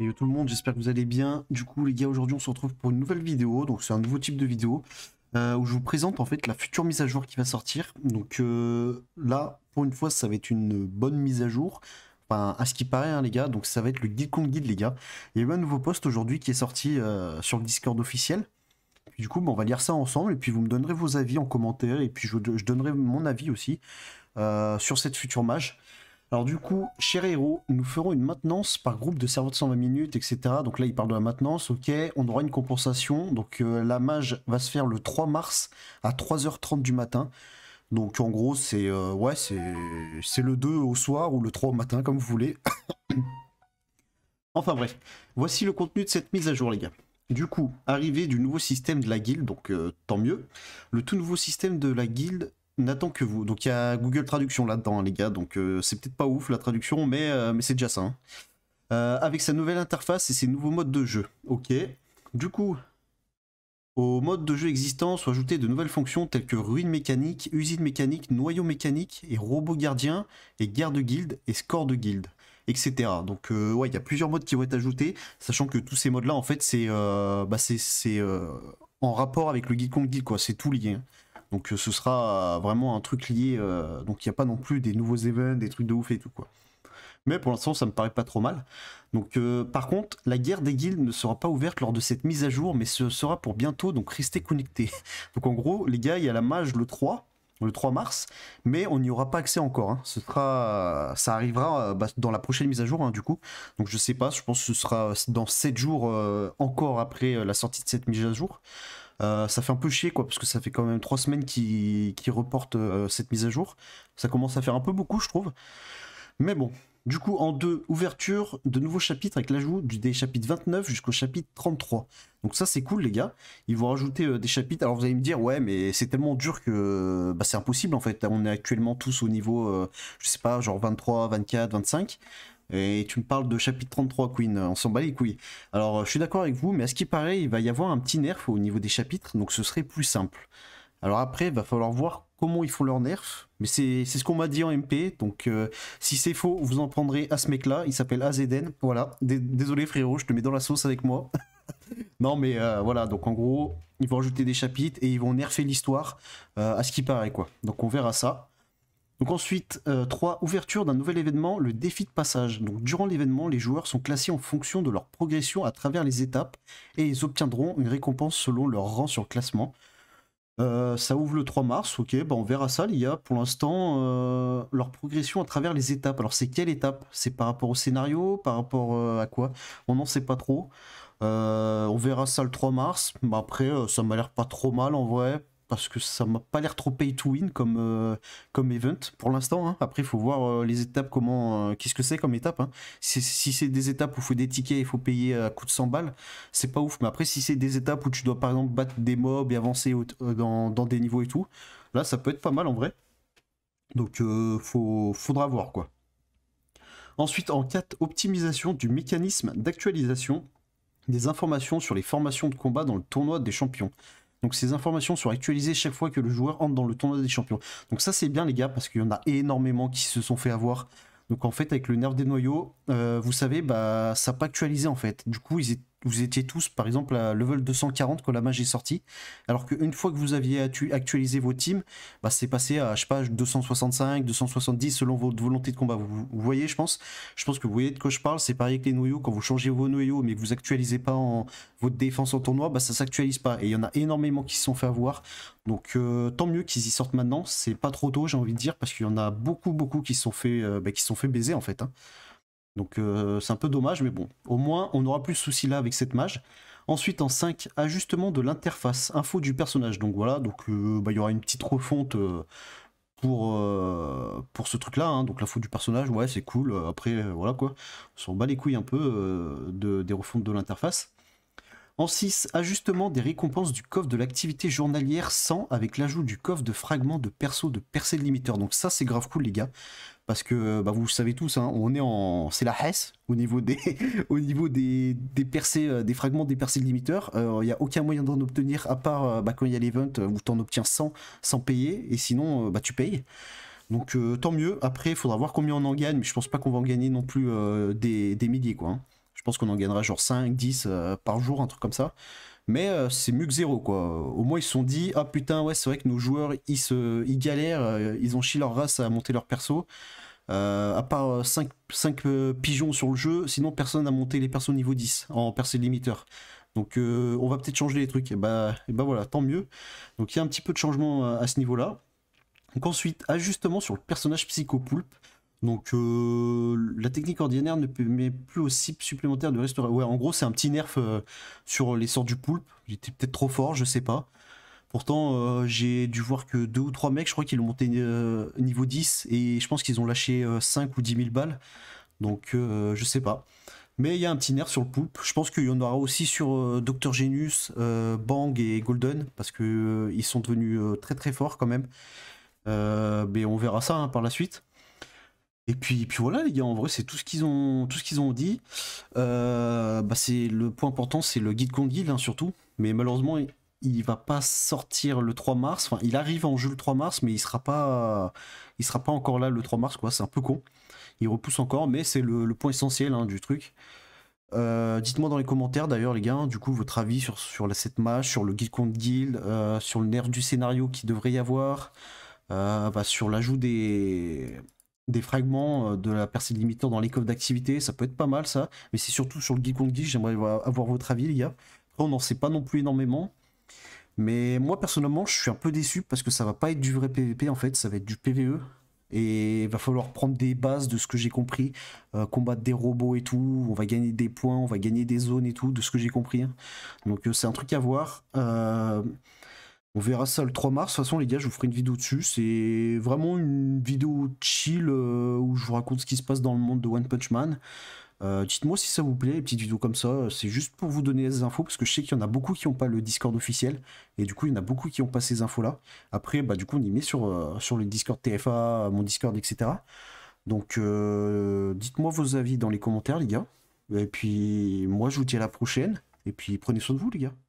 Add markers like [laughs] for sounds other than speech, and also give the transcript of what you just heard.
Et tout le monde, j'espère que vous allez bien. Du coup, les gars, aujourd'hui, on se retrouve pour une nouvelle vidéo. Donc, c'est un nouveau type de vidéo euh, où je vous présente en fait la future mise à jour qui va sortir. Donc euh, là, pour une fois, ça va être une bonne mise à jour. Enfin, à ce qui paraît, hein, les gars. Donc, ça va être le guide contre guide, les gars. Il y a eu un nouveau post aujourd'hui qui est sorti euh, sur le Discord officiel. du coup, bah, on va lire ça ensemble et puis vous me donnerez vos avis en commentaire et puis je donnerai mon avis aussi sur cette future mage. Alors du coup, cher héros, nous ferons une maintenance par groupe de serveurs de 120 minutes, etc. Donc là, il parle de la maintenance, ok. On aura une compensation. Donc euh, la mage va se faire le 3 mars à 3h30 du matin. Donc en gros, c'est euh, ouais, c'est le 2 au soir ou le 3 au matin, comme vous voulez. [coughs] enfin bref, voici le contenu de cette mise à jour, les gars. Du coup, arrivée du nouveau système de la guilde, donc euh, tant mieux. Le tout nouveau système de la guilde n'attend que vous. Donc il y a Google Traduction là-dedans, hein, les gars. Donc euh, c'est peut-être pas ouf la traduction, mais, euh, c'est déjà ça. Hein. Euh, avec sa nouvelle interface et ses nouveaux modes de jeu. Ok. Du coup, aux modes de jeu existants sont ajoutés de nouvelles fonctions telles que ruines mécaniques, usines mécaniques, noyau mécanique et robot gardien et guerre de guilde et score de guildes, etc. Donc ouais, il y a plusieurs modes qui vont être ajoutés, sachant que tous ces modes-là, en fait, c'est bah, en rapport avec le Geek Guild, quoi. C'est tout lié. Hein. Donc euh, ce sera vraiment un truc lié. Euh, donc il n'y a pas non plus des nouveaux events, des trucs de ouf et tout quoi. Mais pour l'instant, ça me paraît pas trop mal. Donc, euh, par contre, la guerre des guildes ne sera pas ouverte lors de cette mise à jour, mais ce sera pour bientôt, donc restez connectés. [laughs] donc, en gros, les gars, il y a la mage le 3, le 3 mars, mais on n'y aura pas accès encore. Hein. Ce sera, ça arrivera bah, dans la prochaine mise à jour, hein, du coup. Donc je sais pas, je pense que ce sera dans 7 jours encore après la sortie de cette mise à jour. Euh, ça fait un peu chier, quoi, parce que ça fait quand même trois semaines qu'ils reportent euh, cette mise à jour. Ça commence à faire un peu beaucoup, je trouve. Mais bon, du coup, en deux, ouverture de nouveaux chapitres avec l'ajout du, des chapitres 29 jusqu'au chapitre 33. Donc ça, c'est cool, les gars. Ils vont rajouter euh, des chapitres. Alors vous allez me dire, ouais, mais c'est tellement dur que bah, c'est impossible, en fait. On est actuellement tous au niveau, je sais pas, genre 23, 24, 25. Et tu me parles de chapitre 33, Queen, on s'en bat les couilles. Alors, je suis d'accord avec vous, mais à ce qui paraît, il va y avoir un petit nerf au niveau des chapitres, donc ce serait plus simple. Alors après, il va falloir voir comment ils font leur nerf, mais c'est ce qu'on m'a dit en MP, donc euh, si c'est faux, vous en prendrez à ce mec-là, il s'appelle Azeden, voilà. Désolé frérot, je te mets dans la sauce avec moi. [laughs] non mais euh, voilà, donc en gros, ils vont ajouter des chapitres et ils vont nerfer l'histoire euh, à ce qui paraît, quoi. Donc on verra ça. Donc ensuite, euh, 3. Ouverture d'un nouvel événement, le défi de passage. Donc durant l'événement, les joueurs sont classés en fonction de leur progression à travers les étapes et ils obtiendront une récompense selon leur rang sur le classement. Euh, ça ouvre le 3 mars, ok, bah, on verra ça, il y a Pour l'instant, euh, leur progression à travers les étapes. Alors c'est quelle étape C'est par rapport au scénario Par rapport euh, à quoi On n'en sait pas trop. on verra ça le 3 mars. Bah, après, ça m'a l'air pas trop mal en vrai parce que ça m'a pas l'air trop pay to win comme, euh, comme event pour l'instant. Hein. Après, il faut voir euh, les étapes, comment, euh, qu'est-ce que c'est comme étape. Hein. Si, c'est des étapes où il faut des tickets et il faut payer à coup de 100 balles, c'est pas ouf. Mais après, si c'est des étapes où tu dois par exemple battre des mobs et avancer dans, des niveaux et tout, là ça peut être pas mal en vrai. Donc, faut, faudra voir quoi. Ensuite, en 4, optimisation du mécanisme d'actualisation des informations sur les formations de combat dans le tournoi des champions. Donc ces informations sont actualisées chaque fois que le joueur entre dans le tournoi des champions. Donc ça c'est bien les gars parce qu'il y en a énormément qui se sont fait avoir. Donc en fait avec le nerf des noyaux, euh, vous savez, bah ça n'a pas actualisé en fait. Du coup ils étaient vous étiez tous par exemple à level 240 quand la mage est sortie, alors qu'une fois que vous aviez actualisé vos teams, bah, c'est passé à je sais pas 265, 270 selon votre volonté de combat. Vous, voyez, je pense, je pense que vous voyez de quoi je parle. C'est pareil avec les noyaux quand vous changez vos noyaux, mais que vous actualisez pas en votre défense en tournoi, bah ça s'actualise pas. Et il y en a énormément qui se sont fait avoir. Donc euh, tant mieux qu'ils y sortent maintenant. C'est pas trop tôt, j'ai envie de dire, parce qu'il y en a beaucoup beaucoup qui se sont fait, euh, bah, qui sont fait baiser en fait. Hein. Donc euh, c'est un peu dommage, mais bon, au moins on n'aura plus de souci-là avec cette mage. Ensuite en 5, ajustement de l'interface, info du personnage. Donc voilà, donc euh, bah, il y aura une petite refonte euh, pour, pour ce truc-là. Hein. Donc l'info du personnage, ouais c'est cool. Après voilà quoi, on s'en bat les couilles un peu de, des refontes de l'interface. En 6, ajustement des récompenses du coffre de l'activité journalière 100 avec l'ajout du coffre de fragments de perso de percées de limiteur. Donc ça c'est grave cool les gars. Parce que euh, bah, vous savez tous, hein, on est en. C'est la Hesse au niveau des, [laughs] au niveau des, euh, des fragments des percées de limiteurs. Il n'y a aucun moyen d'en obtenir à part euh, bah, quand il y a l'event où tu en obtiens 100 sans payer. Et sinon, bah, tu payes. Donc tant mieux. Après, il faudra voir combien on en gagne, mais je pense pas qu'on va en gagner non plus des, milliers quoi. Hein. Je pense qu'on en gagnera genre 5, 10 euh, par jour, un truc comme ça. Mais euh, c'est mieux que zéro, quoi. Au moins, ils se sont dit, ah putain, ouais, c'est vrai que nos joueurs, ils, se, galèrent, euh, ils ont chi leur race à monter leur perso. à part 5, pigeons sur le jeu, sinon personne n'a monté les persos niveau 10 en percée limiteur. Donc on va peut-être changer les trucs. Et eh bah, et eh bah voilà, tant mieux. Donc il y a un petit peu de changement à, ce niveau-là. Donc ensuite, ajustement sur le personnage psychopoulpe. Donc euh, la technique ordinaire ne permet plus aussi supplémentaire supplémentaires de restaurer. Ouais, en gros, c'est un petit nerf euh, sur les sorts du poulpe. J'étais peut-être trop fort, je sais pas. Pourtant, euh, j'ai dû voir que deux ou trois mecs, je crois qu'ils ont monté niveau 10 et je pense qu'ils ont lâché 5 ou 10 000 balles. Donc je sais pas. Mais il y a un petit nerf sur le poulpe. Je pense qu'il y en aura aussi sur Dr Genus, Bang et Golden parce qu'ils sont devenus très très forts quand même. mais on verra ça hein, par la suite. Et puis, puis voilà, les gars, en vrai, c'est tout ce qu'ils ont, tout ce qu'ils ont dit. Euh, bah, c'est le point important, c'est le guide contre Guild, hein, surtout. Mais malheureusement, il, va pas sortir le 3 mars. Enfin, il arrive en jeu le 3 mars, mais il sera pas, il sera pas encore là le 3 mars, quoi. C'est un peu con. Il repousse encore, mais c'est le, point essentiel hein, du truc. Euh, dites-moi dans les commentaires d'ailleurs les gars, du coup votre avis sur, sur la 7 match, sur le guide contre guild, euh, sur le nerf du scénario qui devrait y avoir, bah, sur l'ajout des, des fragments euh, de la percée de limiteur dans les coffres d'activité, ça peut être pas mal ça, mais c'est surtout sur le Geekong j'aimerais avoir votre avis les gars. on n'en sait pas non plus énormément, mais moi personnellement je suis un peu déçu parce que ça va pas être du vrai PVP en fait, ça va être du PVE. Et il va falloir prendre des bases de ce que j'ai compris, euh, combattre des robots et tout, on va gagner des points, on va gagner des zones et tout, de ce que j'ai compris. Hein. Donc euh, c'est un truc à voir. On verra ça le 3 mars. De toute façon, les gars, je vous ferai une vidéo dessus. C'est vraiment une vidéo chill euh, où je vous raconte ce qui se passe dans le monde de One Punch Man. Euh, dites-moi si ça vous plaît, les petites vidéos comme ça. C'est juste pour vous donner des infos parce que je sais qu'il y en a beaucoup qui n'ont pas le Discord officiel. Et du coup, il y en a beaucoup qui n'ont pas ces infos-là. Après, bah, du coup, on y met sur, euh, sur le Discord TFA, mon Discord, etc. Donc, dites-moi vos avis dans les commentaires, les gars. Et puis, moi, je vous dis à la prochaine. Et puis, prenez soin de vous, les gars.